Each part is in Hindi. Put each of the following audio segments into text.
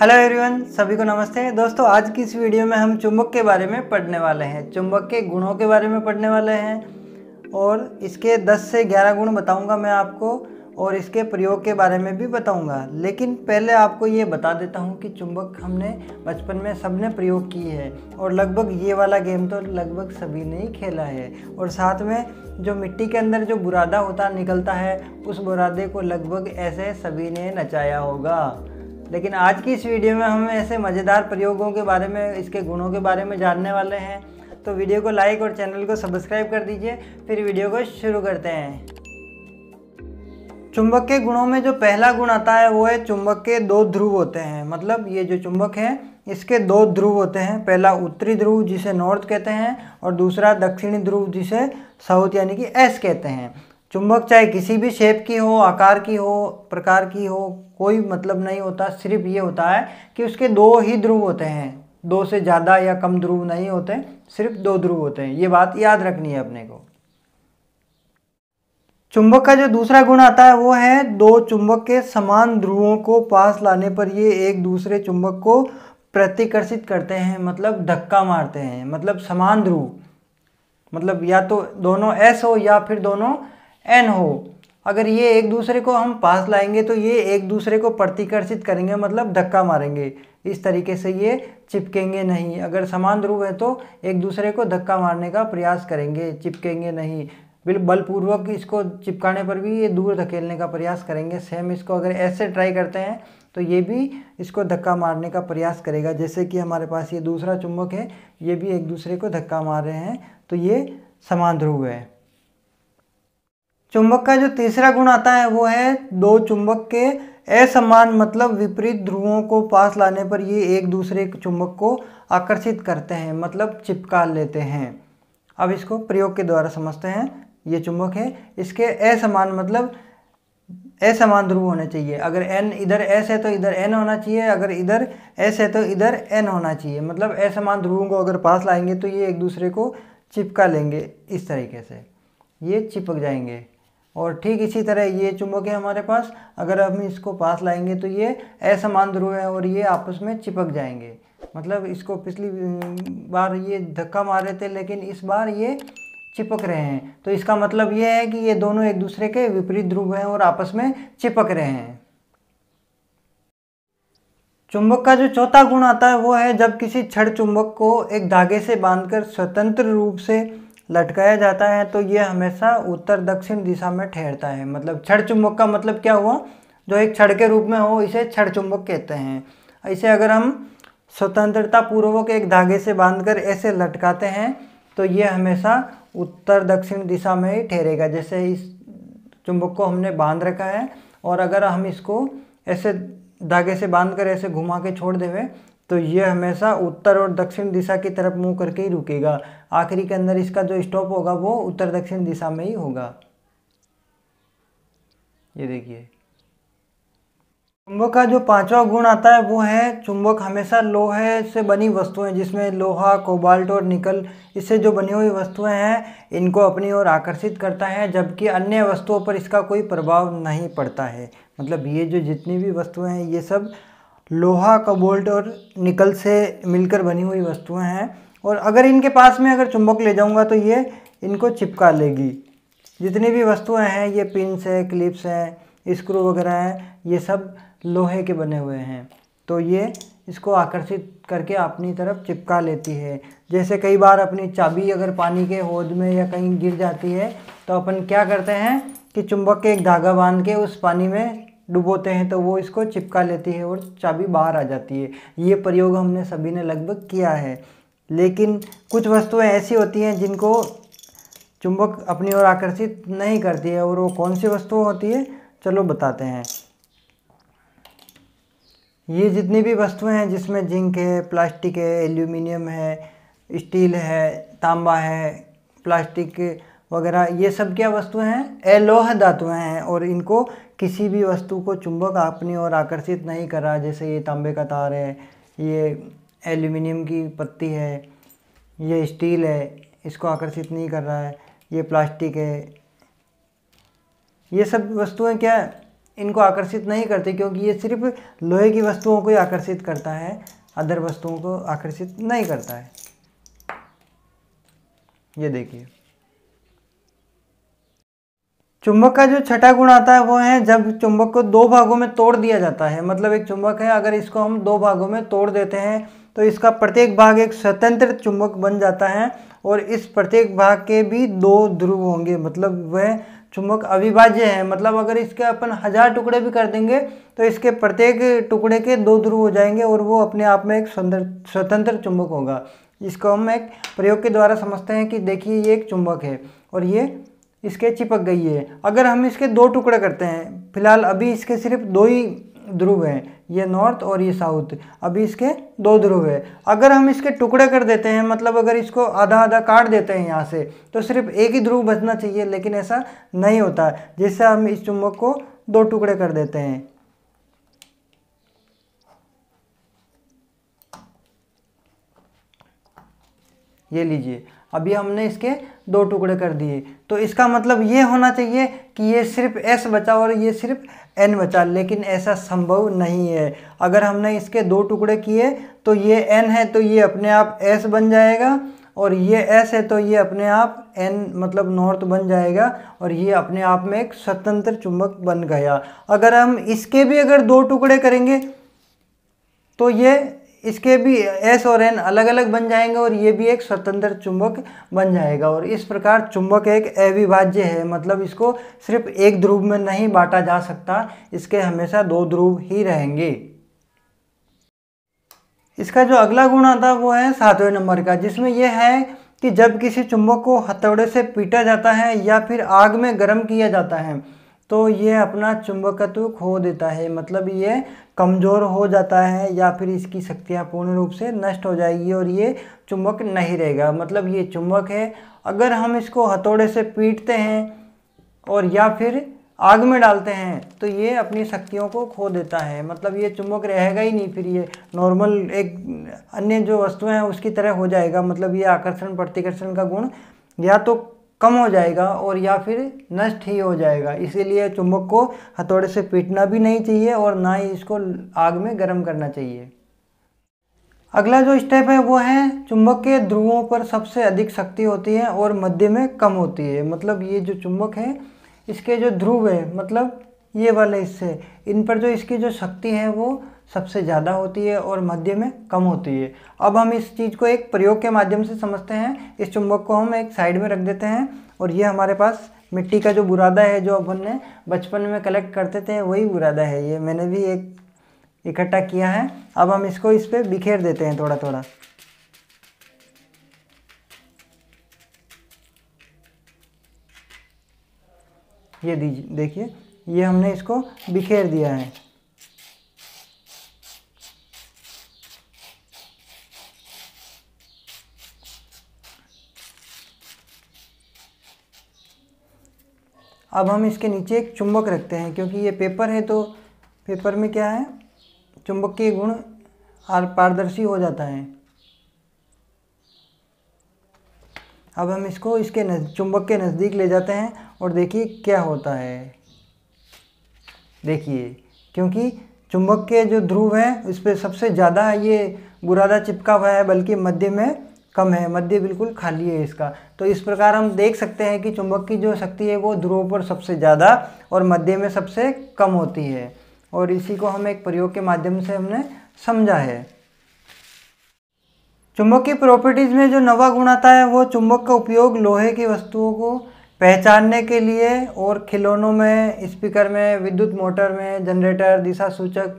हेलो एवरीवन सभी को नमस्ते दोस्तों आज की इस वीडियो में हम चुंबक के बारे में पढ़ने वाले हैं चुंबक के गुणों के बारे में पढ़ने वाले हैं और इसके 10 से 11 गुण बताऊंगा मैं आपको और इसके प्रयोग के बारे में भी बताऊंगा लेकिन पहले आपको ये बता देता हूँ कि चुंबक हमने बचपन में सब ने प्रयोग की है और लगभग ये वाला गेम तो लगभग सभी ने ही खेला है और साथ में जो मिट्टी के अंदर जो बुरादा होता निकलता है उस बुरादे को लगभग ऐसे सभी ने नचाया होगा लेकिन आज की इस वीडियो में हम ऐसे मज़ेदार प्रयोगों के बारे में इसके गुणों के बारे में जानने वाले हैं तो वीडियो को लाइक और चैनल को सब्सक्राइब कर दीजिए फिर वीडियो को शुरू करते हैं चुंबक के गुणों में जो पहला गुण आता है वो है चुंबक के दो ध्रुव होते हैं मतलब ये जो चुंबक है इसके दो ध्रुव होते हैं पहला उत्तरी ध्रुव जिसे नॉर्थ कहते हैं और दूसरा दक्षिणी ध्रुव जिसे साउथ यानी कि एस कहते हैं चुंबक चाहे किसी भी शेप की हो आकार की हो प्रकार की हो कोई मतलब नहीं होता सिर्फ ये होता है कि उसके दो ही ध्रुव होते हैं दो से ज़्यादा या कम ध्रुव नहीं होते सिर्फ दो ध्रुव होते हैं ये बात याद रखनी है अपने को चुंबक का जो दूसरा गुण आता है वो है दो चुंबक के समान ध्रुवों को पास लाने पर ये एक दूसरे चुंबक को प्रतिकर्षित करते हैं मतलब धक्का मारते हैं मतलब समान ध्रुव मतलब या तो दोनों एस हो या फिर दोनों एन हो अगर ये एक दूसरे को हम पास लाएंगे तो ये एक दूसरे को प्रतिकर्षित करेंगे मतलब धक्का मारेंगे इस तरीके से ये चिपकेंगे नहीं अगर समान ध्रुव है तो एक दूसरे को धक्का मारने का प्रयास करेंगे चिपकेंगे नहीं बिल बलपूर्वक इसको चिपकाने पर भी ये दूर धकेलने का प्रयास करेंगे सेम इसको अगर ऐसे ट्राई करते हैं तो ये भी इसको धक्का मारने का प्रयास करेगा जैसे कि हमारे पास ये दूसरा चुंबक है ये भी एक दूसरे को धक्का मार रहे हैं तो ये समान ध्रुव है चुंबक का जो तीसरा गुण आता है वो है दो चुंबक के असमान मतलब विपरीत ध्रुवों को पास लाने पर ये एक दूसरे चुंबक को आकर्षित करते हैं मतलब चिपका लेते हैं अब इसको प्रयोग के द्वारा समझते हैं ये चुंबक है इसके असमान मतलब असमान ध्रुव होने चाहिए अगर n इधर s है तो इधर n होना चाहिए अगर इधर s है तो इधर n होना चाहिए मतलब असमान ध्रुवों को अगर पास लाएंगे तो ये एक दूसरे को चिपका लेंगे इस तरीके से ये चिपक जाएंगे और ठीक इसी तरह ये चुंबक है हमारे पास अगर हम इसको पास लाएंगे तो ये असमान ध्रुव है और ये आपस में चिपक जाएंगे मतलब इसको पिछली हम्म, बार ये धक्का मार रहे थे लेकिन इस बार ये चिपक रहे हैं तो इसका मतलब ये है कि ये दोनों एक दूसरे के विपरीत ध्रुव हैं और आपस में चिपक रहे हैं चुंबक का जो चौथा गुण आता है वो है जब किसी छड़ चुंबक को एक धागे से बांधकर स्वतंत्र रूप से लटकाया जाता है तो ये हमेशा उत्तर दक्षिण दिशा में ठहरता है मतलब छड़ चुंबक का मतलब क्या हुआ जो एक छड़ के रूप में हो इसे छड़ चुंबक कहते हैं इसे अगर हम स्वतंत्रता पूर्वक एक धागे से बांधकर ऐसे लटकाते हैं तो ये हमेशा उत्तर दक्षिण दिशा में ही ठहरेगा जैसे इस चुंबक को हमने बांध रखा है और अगर हम इसको ऐसे धागे से बांध कर ऐसे घुमा के छोड़ देवे तो ये हमेशा उत्तर और दक्षिण दिशा की तरफ मुंह करके ही रुकेगा आखिरी के अंदर इसका जो स्टॉप होगा वो उत्तर दक्षिण दिशा में ही होगा ये देखिए चुंबक का जो पांचवा गुण आता है वो है चुंबक हमेशा लोहे से बनी वस्तुएं जिसमें लोहा कोबाल्ट और निकल इससे जो बनी हुई वस्तुएं हैं इनको अपनी ओर आकर्षित करता है जबकि अन्य वस्तुओं पर इसका कोई प्रभाव नहीं पड़ता है मतलब ये जो जितनी भी वस्तुएं हैं ये सब लोहा कबोल्ट और निकल से मिलकर बनी हुई वस्तुएं हैं और अगर इनके पास में अगर चुंबक ले जाऊंगा तो ये इनको चिपका लेगी जितनी भी वस्तुएं हैं ये पिंस है क्लिप्स हैं स्क्रू वगैरह हैं ये सब लोहे के बने हुए हैं तो ये इसको आकर्षित करके अपनी तरफ चिपका लेती है जैसे कई बार अपनी चाबी अगर पानी के होद में या कहीं गिर जाती है तो अपन क्या करते हैं कि चुंबक के एक धागा बांध के उस पानी में डुबोते हैं तो वो इसको चिपका लेती है और चाबी बाहर आ जाती है ये प्रयोग हमने सभी ने लगभग किया है लेकिन कुछ वस्तुएं ऐसी होती हैं जिनको चुंबक अपनी ओर आकर्षित नहीं करती है और वो कौन सी वस्तु होती है चलो बताते हैं ये जितनी भी वस्तुएं हैं जिसमें जिंक है प्लास्टिक है एल्यूमिनियम है स्टील है तांबा है प्लास्टिक वगैरह ये सब क्या वस्तुएं हैं एलोह धातुएं हैं और इनको किसी भी वस्तु को चुंबक अपनी ओर आकर्षित नहीं कर रहा जैसे ये तांबे का तार है ये एल्यूमिनियम की पत्ती है ये स्टील है इसको आकर्षित नहीं कर रहा है ये प्लास्टिक है ये सब वस्तुएं क्या इनको आकर्षित नहीं करती क्योंकि ये सिर्फ लोहे की वस्तुओं को ही आकर्षित करता है अदर वस्तुओं को आकर्षित नहीं करता है ये देखिए चुंबक का जो छठा गुण आता है वो है जब चुंबक को दो भागों में तोड़ दिया जाता है मतलब एक चुंबक है अगर इसको हम दो भागों में तोड़ देते हैं तो इसका प्रत्येक भाग एक स्वतंत्र चुंबक बन जाता है और इस प्रत्येक भाग के भी दो ध्रुव होंगे मतलब वह चुंबक अविभाज्य है मतलब अगर इसके अपन हजार टुकड़े भी कर देंगे तो इसके प्रत्येक टुकड़े के दो ध्रुव हो जाएंगे और वो अपने आप में एक स्वतंत्र चुंबक होगा इसको हम एक प्रयोग के द्वारा समझते हैं कि देखिए ये एक चुंबक है और ये इसके चिपक गई है अगर हम इसके दो टुकड़े करते हैं फिलहाल अभी इसके सिर्फ दो ही ध्रुव हैं ये नॉर्थ और ये साउथ अभी इसके दो ध्रुव है अगर हम इसके टुकड़े कर देते हैं मतलब अगर इसको आधा आधा काट देते हैं यहाँ से तो सिर्फ एक ही ध्रुव बचना चाहिए लेकिन ऐसा नहीं होता जिससे हम इस चुंबक को दो टुकड़े कर देते हैं ये लीजिए अभी हमने इसके दो टुकड़े कर दिए तो इसका मतलब ये होना चाहिए कि ये सिर्फ एस बचा और ये सिर्फ एन बचा लेकिन ऐसा संभव नहीं है अगर हमने इसके दो टुकड़े किए तो ये एन है तो ये अपने आप एस बन जाएगा और ये एस है तो ये अपने आप एन मतलब नॉर्थ बन जाएगा और ये अपने आप में एक स्वतंत्र चुंबक बन गया अगर हम इसके भी अगर दो टुकड़े करेंगे तो ये इसके भी एस और एन अलग अलग बन जाएंगे और ये भी एक स्वतंत्र चुंबक बन जाएगा और इस प्रकार चुंबक एक अविभाज्य है मतलब इसको सिर्फ एक ध्रुव में नहीं बांटा जा सकता इसके हमेशा दो ध्रुव ही रहेंगे इसका जो अगला गुण आता वो है सातवें नंबर का जिसमें यह है कि जब किसी चुंबक को हथौड़े से पीटा जाता है या फिर आग में गर्म किया जाता है तो ये अपना चुंबकत्व खो देता है मतलब ये कमज़ोर हो जाता है या फिर इसकी शक्तियाँ पूर्ण रूप से नष्ट हो जाएगी और ये चुंबक नहीं रहेगा मतलब ये चुंबक है अगर हम इसको हथौड़े से पीटते हैं और या फिर आग में डालते हैं तो ये अपनी शक्तियों को खो देता है मतलब ये चुंबक रहेगा ही नहीं फिर ये नॉर्मल एक अन्य जो वस्तुएं हैं उसकी तरह हो जाएगा मतलब ये आकर्षण प्रतिकर्षण का गुण या तो कम हो जाएगा और या फिर नष्ट ही हो जाएगा इसीलिए चुंबक को हथौड़े से पीटना भी नहीं चाहिए और ना ही इसको आग में गर्म करना चाहिए अगला जो स्टेप है वो है चुंबक के ध्रुवों पर सबसे अधिक शक्ति होती है और मध्य में कम होती है मतलब ये जो चुंबक है इसके जो ध्रुव है मतलब ये वाले हिस्से इन पर जो इसकी जो शक्ति है वो सबसे ज़्यादा होती है और मध्य में कम होती है अब हम इस चीज़ को एक प्रयोग के माध्यम से समझते हैं इस चुंबक को हम एक साइड में रख देते हैं और ये हमारे पास मिट्टी का जो बुरादा है जो अपन ने बचपन में कलेक्ट करते थे वही बुरादा है ये मैंने भी एक इकट्ठा किया है अब हम इसको इस पर बिखेर देते हैं थोड़ा थोड़ा ये दीजिए देखिए ये हमने इसको बिखेर दिया है अब हम इसके नीचे एक चुंबक रखते हैं क्योंकि ये पेपर है तो पेपर में क्या है चुंबक के गुण पारदर्शी हो जाता है अब हम इसको इसके चुंबक के नज़दीक ले जाते हैं और देखिए क्या होता है देखिए क्योंकि चुंबक के जो ध्रुव हैं उस पर सबसे ज़्यादा ये बुरादा चिपका हुआ है बल्कि मध्य में कम है मध्य बिल्कुल खाली है इसका तो इस प्रकार हम देख सकते हैं कि चुंबक की जो शक्ति है वो ध्रुव पर सबसे ज़्यादा और मध्य में सबसे कम होती है और इसी को हम एक प्रयोग के माध्यम से हमने समझा है चुंबक की प्रॉपर्टीज़ में जो नवा गुण आता है वो चुंबक का उपयोग लोहे की वस्तुओं को पहचानने के लिए और खिलौनों में स्पीकर में विद्युत मोटर में जनरेटर दिशा सूचक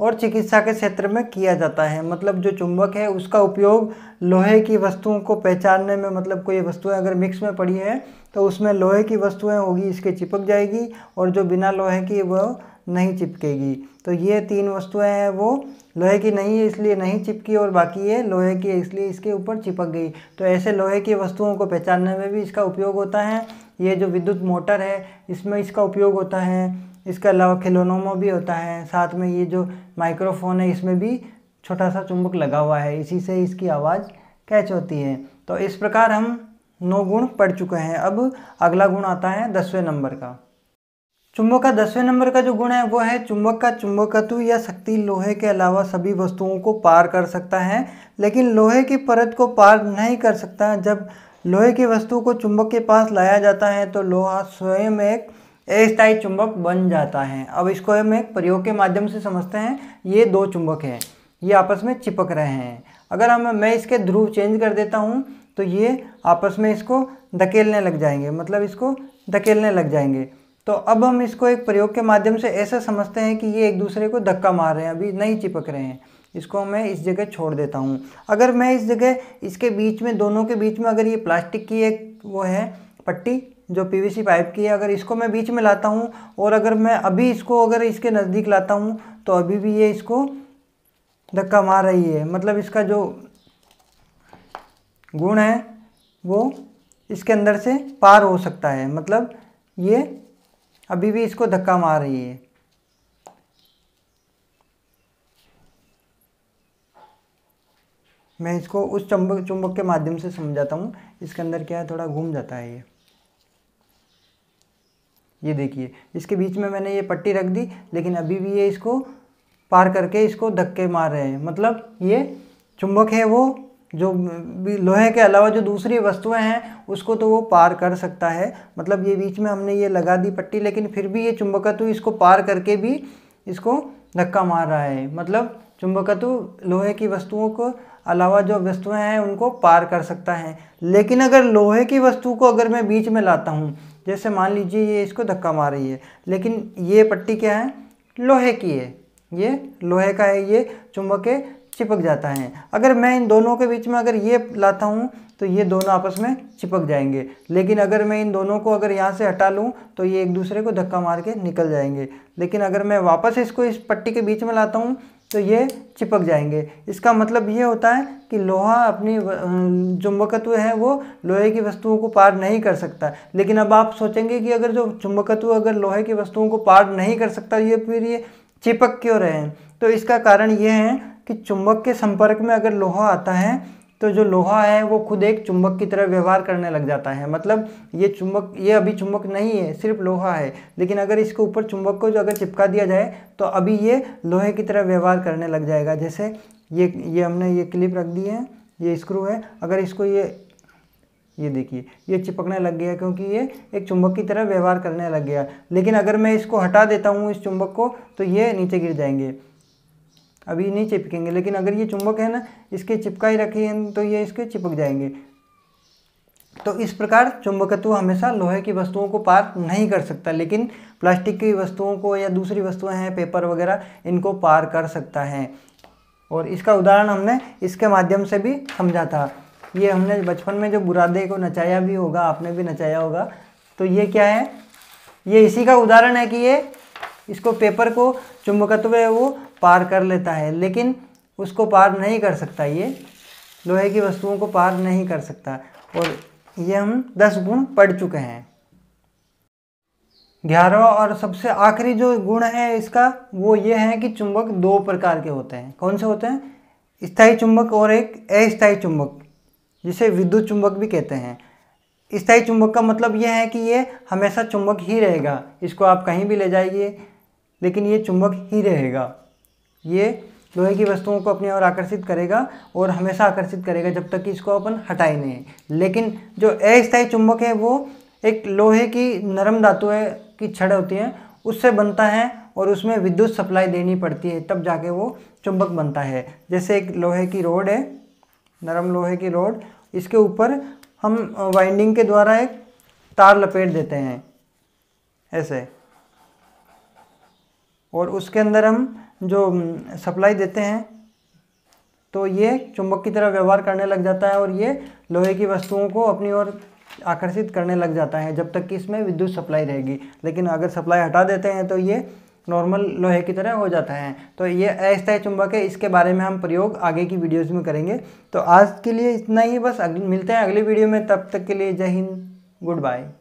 और चिकित्सा के क्षेत्र में किया जाता है मतलब जो चुंबक है उसका उपयोग लोहे की वस्तुओं को पहचानने में मतलब कोई वस्तुएं अगर मिक्स में पड़ी है तो उसमें लोहे की वस्तुएं होगी इसके चिपक जाएगी और जो बिना लोहे की वह नहीं चिपकेगी तो ये तीन वस्तुएं हैं वो लोहे की नहीं है इसलिए नहीं चिपकी और बाकी ये लोहे की इसलिए इसके ऊपर चिपक गई तो ऐसे लोहे की वस्तुओं को पहचानने में भी इसका उपयोग होता है ये जो विद्युत मोटर है इसमें इसका उपयोग होता है इसके अलावा खिलौनों में भी होता है साथ में ये जो माइक्रोफोन है इसमें भी छोटा सा चुंबक लगा हुआ है इसी से इसकी आवाज़ कैच होती है तो इस प्रकार हम नौ गुण पढ़ चुके हैं अब अगला गुण आता है दसवें नंबर का चुंबक का दसवें नंबर का जो गुण है वो है चुंबक का चुंबकत्व या शक्ति लोहे के अलावा सभी वस्तुओं को पार कर सकता है लेकिन लोहे की परत को पार नहीं कर सकता जब लोहे की वस्तु को चुंबक के पास लाया जाता है तो लोहा स्वयं एक अस्थायी चुंबक बन जाता है अब इसको हम एक प्रयोग के माध्यम से समझते हैं ये दो चुंबक हैं ये आपस में चिपक रहे हैं अगर हम मैं इसके ध्रुव चेंज कर देता हूँ तो ये आपस में इसको धकेलने लग जाएंगे मतलब इसको धकेलने लग जाएंगे तो अब हम इसको एक प्रयोग के माध्यम से ऐसा समझते हैं कि ये एक दूसरे को धक्का मार रहे हैं अभी नहीं चिपक रहे हैं इसको मैं इस जगह छोड़ देता हूँ अगर मैं इस जगह इसके बीच में दोनों के बीच में अगर ये प्लास्टिक की एक वो है पट्टी जो पीवीसी पाइप की है अगर इसको मैं बीच में लाता हूँ और अगर मैं अभी इसको अगर इसके नज़दीक लाता हूँ तो अभी भी ये इसको धक्का मार रही है मतलब इसका जो गुण है वो इसके अंदर से पार हो सकता है मतलब ये अभी भी इसको धक्का मार रही है मैं इसको उस चुंबक चुंबक के माध्यम से समझाता हूँ इसके अंदर क्या है थोड़ा घूम जाता है ये ये देखिए इसके बीच में मैंने ये पट्टी रख दी लेकिन अभी भी ये इसको पार करके इसको धक्के मार रहे हैं मतलब ये चुंबक है वो जो लोहे के अलावा जो दूसरी वस्तुएं हैं उसको तो वो पार कर सकता है मतलब ये बीच में हमने ये लगा दी पट्टी लेकिन फिर भी ये चुंबकत्व इसको पार करके भी इसको धक्का मार रहा है मतलब चुंबकत्व लोहे की वस्तुओं को अलावा जो वस्तुएं हैं उनको पार कर सकता है लेकिन अगर लोहे की वस्तु को अगर मैं बीच में लाता हूँ जैसे मान लीजिए ये इसको धक्का मार रही है लेकिन ये पट्टी क्या है लोहे की है ये लोहे का है ये चुंबक के चिपक जाता है अगर मैं इन दोनों के बीच में अगर ये लाता हूँ तो ये दोनों आपस में चिपक जाएंगे लेकिन अगर मैं इन दोनों को अगर यहाँ से हटा लूँ तो ये एक दूसरे को धक्का मार के निकल जाएंगे लेकिन अगर मैं वापस इसको इस पट्टी के बीच में लाता हूँ तो ये चिपक जाएंगे इसका मतलब ये होता है कि लोहा अपनी चुंबकत्व है वो लोहे की वस्तुओं को पार नहीं कर सकता लेकिन अब आप सोचेंगे कि अगर जो चुंबकत्व अगर लोहे की वस्तुओं को पार नहीं कर सकता ये फिर ये चिपक क्यों रहे हैं तो इसका कारण ये है कि चुंबक के संपर्क में अगर लोहा आता है तो जो लोहा है वो खुद एक चुंबक की तरह व्यवहार करने लग जाता है मतलब ये चुंबक ये अभी चुंबक नहीं है सिर्फ लोहा है लेकिन अगर इसके ऊपर चुंबक को जो अगर चिपका दिया जाए तो अभी ये लोहे की तरह व्यवहार करने लग जाएगा जैसे ये ये हमने ये क्लिप रख दी है ये स्क्रू है अगर इसको ये ये देखिए ये चिपकने लग गया क्योंकि ये एक चुंबक की तरह व्यवहार करने लग गया लेकिन अगर मैं इसको हटा देता हूँ इस चुंबक को तो ये नीचे गिर जाएंगे अभी नहीं चिपकेंगे लेकिन अगर ये चुंबक है ना इसके चिपका ही रखी है तो ये इसके चिपक जाएंगे तो इस प्रकार चुंबकत्व हमेशा लोहे की वस्तुओं को पार नहीं कर सकता लेकिन प्लास्टिक की वस्तुओं को या दूसरी वस्तुएं हैं पेपर वगैरह इनको पार कर सकता है और इसका उदाहरण हमने इसके माध्यम से भी समझा था ये हमने बचपन में जो बुरादे को नचाया भी होगा आपने भी नचाया होगा तो ये क्या है ये इसी का उदाहरण है कि ये इसको पेपर को चुंबकत्व वो पार कर लेता है लेकिन उसको पार नहीं कर सकता ये लोहे की वस्तुओं को पार नहीं कर सकता और ये हम दस गुण पढ़ चुके हैं ग्यारहवा और सबसे आखिरी जो गुण है इसका वो ये है कि चुंबक दो प्रकार के होते हैं कौन से होते हैं स्थाई चुंबक और एक अस्थायी चुंबक जिसे विद्युत चुंबक भी कहते हैं स्थाई चुंबक का मतलब यह है कि ये हमेशा चुंबक ही रहेगा इसको आप कहीं भी ले जाइए लेकिन ये चुंबक ही रहेगा ये लोहे की वस्तुओं को अपनी ओर आकर्षित करेगा और हमेशा आकर्षित करेगा जब तक कि इसको अपन हटाए नहीं लेकिन जो अस्थायी चुंबक है वो एक लोहे की नरम धातु है की छड़ होती है उससे बनता है और उसमें विद्युत सप्लाई देनी पड़ती है तब जाके वो चुंबक बनता है जैसे एक लोहे की रोड है नरम लोहे की रोड इसके ऊपर हम वाइंडिंग के द्वारा एक तार लपेट देते हैं ऐसे और उसके अंदर हम जो सप्लाई देते हैं तो ये चुंबक की तरह व्यवहार करने लग जाता है और ये लोहे की वस्तुओं को अपनी ओर आकर्षित करने लग जाता है जब तक कि इसमें विद्युत सप्लाई रहेगी लेकिन अगर सप्लाई हटा देते हैं तो ये नॉर्मल लोहे की तरह हो जाता है तो ये अस्थायी चुंबक है इसके बारे में हम प्रयोग आगे की वीडियोज़ में करेंगे तो आज के लिए इतना ही बस मिलते हैं अगली वीडियो में तब तक के लिए जय हिंद गुड बाय